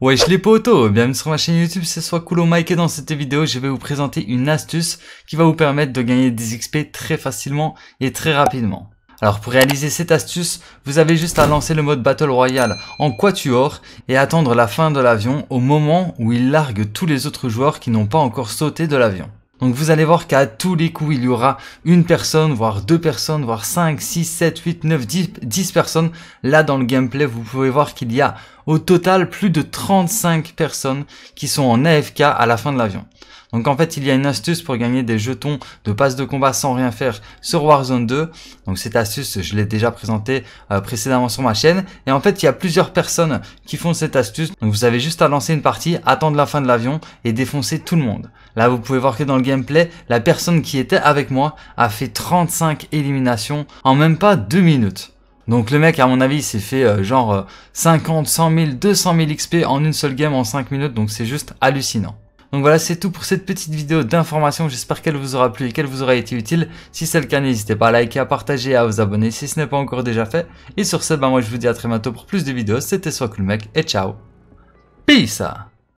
Wesh les potos, bienvenue sur ma chaîne YouTube, c'est soit Cool Mike et dans cette vidéo je vais vous présenter une astuce qui va vous permettre de gagner des XP très facilement et très rapidement. Alors pour réaliser cette astuce, vous avez juste à lancer le mode Battle Royale en quatuor et attendre la fin de l'avion au moment où il largue tous les autres joueurs qui n'ont pas encore sauté de l'avion. Donc vous allez voir qu'à tous les coups, il y aura une personne, voire deux personnes, voire 5, 6, 7, 8, 9, dix 10 personnes. Là, dans le gameplay, vous pouvez voir qu'il y a au total, plus de 35 personnes qui sont en AFK à la fin de l'avion. Donc en fait, il y a une astuce pour gagner des jetons de passe de combat sans rien faire sur Warzone 2. Donc cette astuce, je l'ai déjà présentée euh, précédemment sur ma chaîne. Et en fait, il y a plusieurs personnes qui font cette astuce. Donc vous avez juste à lancer une partie, attendre la fin de l'avion et défoncer tout le monde. Là, vous pouvez voir que dans le gameplay, la personne qui était avec moi a fait 35 éliminations en même pas 2 minutes. Donc le mec, à mon avis, s'est fait euh, genre 50, 100 000, 200 000 XP en une seule game en 5 minutes, donc c'est juste hallucinant. Donc voilà, c'est tout pour cette petite vidéo d'information. J'espère qu'elle vous aura plu et qu'elle vous aura été utile. Si c'est le cas, n'hésitez pas à liker, à partager et à vous abonner si ce n'est pas encore déjà fait. Et sur ce, bah moi je vous dis à très bientôt pour plus de vidéos. C'était Soit le Mec et ciao. Peace